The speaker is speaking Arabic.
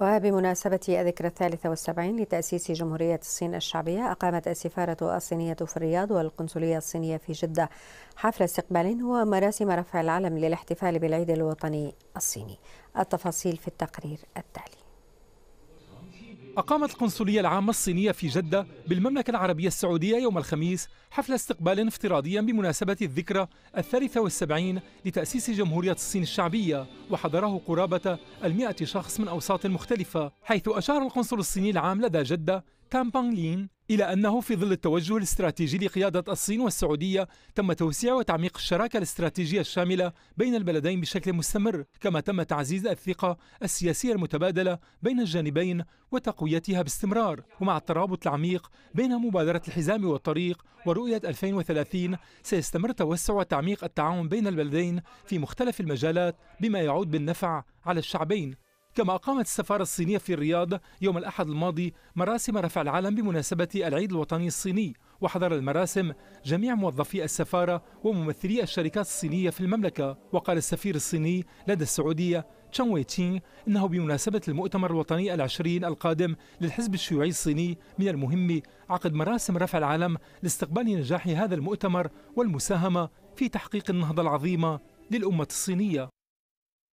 وبمناسبة الذكرى الثالثة والسبعين لتأسيس جمهورية الصين الشعبية أقامت السفارة الصينية في الرياض والقنصلية الصينية في جدة حفل استقبال ومراسم رفع العلم للاحتفال بالعيد الوطني الصيني التفاصيل في التقرير التالي أقامت القنصلية العامة الصينية في جدة بالمملكة العربية السعودية يوم الخميس حفل استقبال افتراضيا بمناسبة الذكرى الثالثة والسبعين لتأسيس جمهورية الصين الشعبية وحضره قرابة المائة شخص من أوساط مختلفة حيث أشار القنصل الصيني العام لدى جدة تام بانغ لين إلى أنه في ظل التوجه الاستراتيجي لقيادة الصين والسعودية تم توسيع وتعميق الشراكة الاستراتيجية الشاملة بين البلدين بشكل مستمر كما تم تعزيز الثقة السياسية المتبادلة بين الجانبين وتقويتها باستمرار ومع الترابط العميق بين مبادرة الحزام والطريق ورؤية 2030 سيستمر توسع وتعميق التعاون بين البلدين في مختلف المجالات بما يعود بالنفع على الشعبين كما أقامت السفارة الصينية في الرياض يوم الأحد الماضي مراسم رفع العلم بمناسبة العيد الوطني الصيني وحضر المراسم جميع موظفي السفارة وممثلي الشركات الصينية في المملكة وقال السفير الصيني لدى السعودية تشان وي تشين إنه بمناسبة المؤتمر الوطني العشرين القادم للحزب الشيوعي الصيني من المهم عقد مراسم رفع العلم لاستقبال نجاح هذا المؤتمر والمساهمة في تحقيق النهضة العظيمة للأمة الصينية